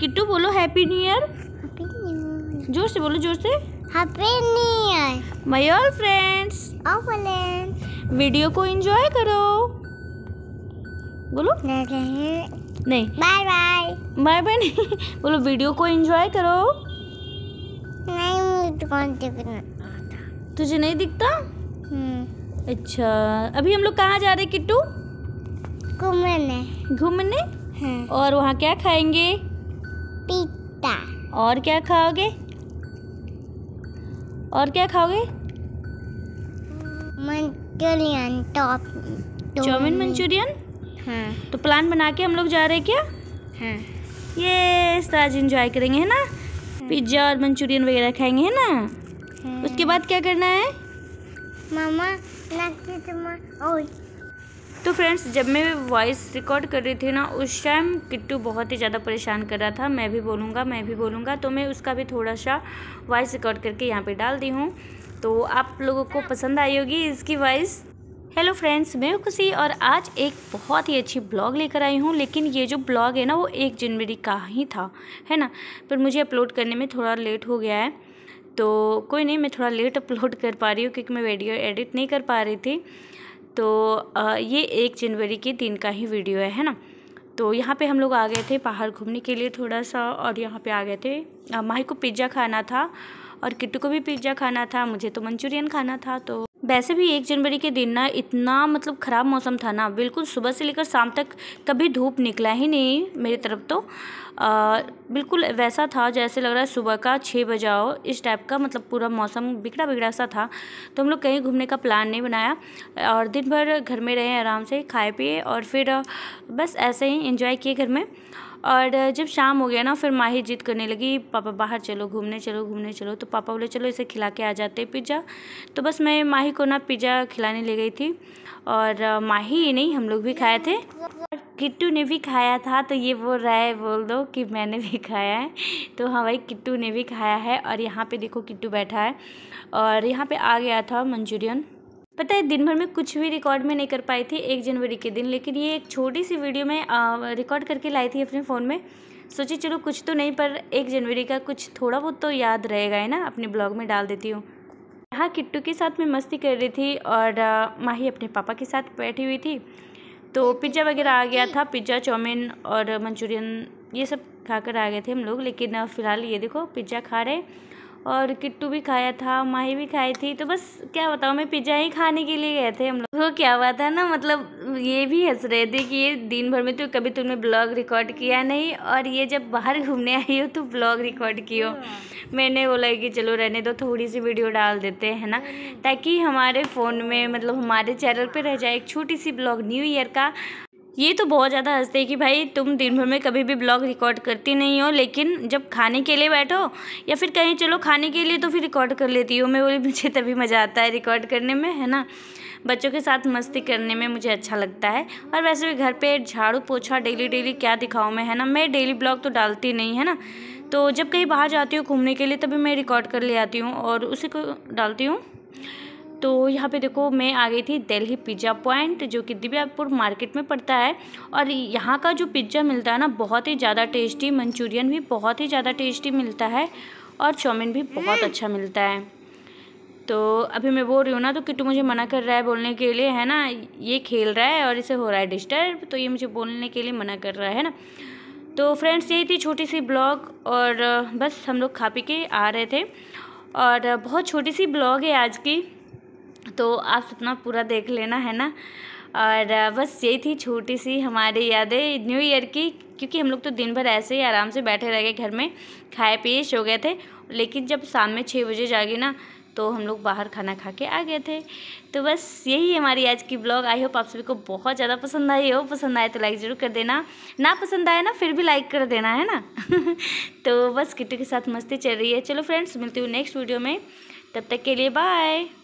किट्टू बोलो happy new year जोर से बोलो जोर से happy new year my all friends all friends video को एंजॉय करो बोलो नहीं बाय बाय बाय बाय नहीं बोलो वीडियो को एंजॉय करो नहीं मुझे कौन तुझे नहीं दिखता हम्म। अच्छा अभी हम लोग कहाँ जा रहे किट्टू घूमने घूमने हाँ। और वहाँ क्या खाएंगे पिता और क्या खाओगे और क्या खाओगे मंचूरियन टॉप चौमिन मंचूरियन हाँ तो प्लान बना के हम लोग जा रहे हैं क्या हाँ ये आज इंजॉय करेंगे है ना हाँ। पिज्ज़ा और मंचूरियन वगैरह खाएंगे है ना हाँ। उसके बाद क्या करना है मामा तो फ्रेंड्स जब मैं वॉइस रिकॉर्ड कर रही थी ना उस टाइम किट्टू बहुत ही ज़्यादा परेशान कर रहा था मैं भी बोलूँगा मैं भी बोलूँगा तो मैं उसका भी थोड़ा सा वॉइस रिकॉर्ड करके यहाँ पे डाल दी हूँ तो आप लोगों को पसंद आई होगी इसकी वॉइस हेलो फ्रेंड्स मैं खुशी और आज एक बहुत ही अच्छी ब्लॉग लेकर आई हूँ लेकिन ये जो ब्लॉग है ना वो एक जनवरी का ही था है ना पर मुझे अपलोड करने में थोड़ा लेट हो गया है तो कोई नहीं मैं थोड़ा लेट अपलोड कर पा रही हूँ क्योंकि मैं वीडियो एडिट नहीं कर पा रही थी तो ये एक जनवरी के दिन का ही वीडियो है है ना तो यहाँ पे हम लोग आ गए थे बाहर घूमने के लिए थोड़ा सा और यहाँ पे आ गए थे माही को पिज़्ज़ा खाना था और किट्टू को भी पिज़्ज़ा खाना था मुझे तो मंचूरियन खाना था तो वैसे भी एक जनवरी के दिन ना इतना मतलब ख़राब मौसम था ना बिल्कुल सुबह से लेकर शाम तक कभी धूप निकला ही नहीं मेरी तरफ तो आ, बिल्कुल वैसा था जैसे लग रहा है सुबह का छः बजाओ इस टाइप का मतलब पूरा मौसम बिगड़ा बिगड़ा सा था तो हम लोग कहीं घूमने का प्लान नहीं बनाया और दिन भर घर में रहे आराम से खाए पिए और फिर बस ऐसे ही इन्जॉय किए घर में और जब शाम हो गया ना फिर माही जिद करने लगी पापा बाहर चलो घूमने चलो घूमने चलो तो पापा बोले चलो इसे खिला के आ जाते पिज़्ज़ा तो बस मैं माही को ना पिज़्ज़ा खिलाने ले गई थी और माही ही नहीं हम लोग भी खाए थे किट्टू ने भी खाया था तो ये बोल रहा है बोल दो कि मैंने भी खाया है तो हाँ भाई किट्टू ने भी खाया है और यहाँ पे देखो किट्टू बैठा है और यहाँ पे आ गया था मंचूरियन पता है दिन भर में कुछ भी रिकॉर्ड में नहीं कर पाई थी एक जनवरी के दिन लेकिन ये एक छोटी सी वीडियो में रिकॉर्ड करके लाई थी अपने फ़ोन में सोची चलो कुछ तो नहीं पर एक जनवरी का कुछ थोड़ा बहुत तो याद रहेगा है ना अपने ब्लॉग में डाल देती हूँ यहाँ किट्टू के साथ मैं मस्ती कर रही थी और माही अपने पापा के साथ बैठी हुई थी तो पिज्ज़ा वगैरह आ गया था पिज्ज़ा चाउमीन और मंचूरियन ये सब खाकर आ गए थे हम लोग लेकिन फ़िलहाल ये देखो पिज्ज़ा खा रहे और किट्टू भी खाया था माही भी खाई थी तो बस क्या बताओ मैं पिज्ज़ा ही खाने के लिए गए थे हम लोग तो क्या हुआ था ना मतलब ये भी हंस रहे थे कि ये दिन भर में तो कभी तुमने ब्लॉग रिकॉर्ड किया नहीं और ये जब बाहर घूमने आई हो तो ब्लॉग रिकॉर्ड की हो हाँ। मैंने बोला कि चलो रहने दो थोड़ी सी वीडियो डाल देते हैं ना हम्म। ताकि हमारे फ़ोन में मतलब हमारे चैनल पर रह जाए एक छोटी सी ब्लॉग न्यू ईयर का ये तो बहुत ज़्यादा हंसते कि भाई तुम दिन भर में कभी भी ब्लॉग रिकॉर्ड करती नहीं हो लेकिन जब खाने के लिए बैठो या फिर कहीं चलो खाने के लिए तो फिर रिकॉर्ड कर लेती हूँ मैं बोली मुझे तभी मज़ा आता है रिकॉर्ड करने में है ना बच्चों के साथ मस्ती करने में मुझे अच्छा लगता है और वैसे भी घर पर झाड़ू पोछा डेली डेली क्या दिखाऊँ मैं है ना मैं डेली ब्लॉग तो डालती नहीं है ना तो जब कहीं बाहर जाती हूँ घूमने के लिए तभी मैं रिकॉर्ड कर ले आती हूँ और उसी को डालती हूँ तो यहाँ पे देखो मैं आ गई थी दिल्ली पिज़्ज़ा पॉइंट जो कि दिव्यापुर मार्केट में पड़ता है और यहाँ का जो पिज़्ज़ा मिलता है ना बहुत ही ज़्यादा टेस्टी मंचूरियन भी बहुत ही ज़्यादा टेस्टी मिलता है और चाउमीन भी बहुत अच्छा मिलता है तो अभी मैं बोल रही हूँ ना तो किट्टू मुझे मना कर रहा है बोलने के लिए है ना ये खेल रहा है और इसे हो रहा है डिस्टर्ब तो ये मुझे बोलने के लिए मना कर रहा है ना तो फ्रेंड्स यही थी छोटी सी ब्लॉग और बस हम लोग खा पी के आ रहे थे और बहुत छोटी सी ब्लॉग है आज की तो आप सपना पूरा देख लेना है ना और बस यही थी छोटी सी हमारी यादें न्यू ईयर की क्योंकि हम लोग तो दिन भर ऐसे ही आराम से बैठे रह गए घर में खाए पिए सो गए थे लेकिन जब शाम में छः बजे जागे ना तो हम लोग बाहर खाना खा के आ गए थे तो बस यही हमारी आज की ब्लॉग आई होप आप सभी को बहुत ज़्यादा पसंद आई हो पसंद आए तो लाइक ज़रूर कर देना ना पसंद आए ना फिर भी लाइक कर देना है ना तो बस किट्टू के साथ मस्ती चल रही है चलो फ्रेंड्स मिलती हूँ नेक्स्ट वीडियो में तब तक के लिए बाय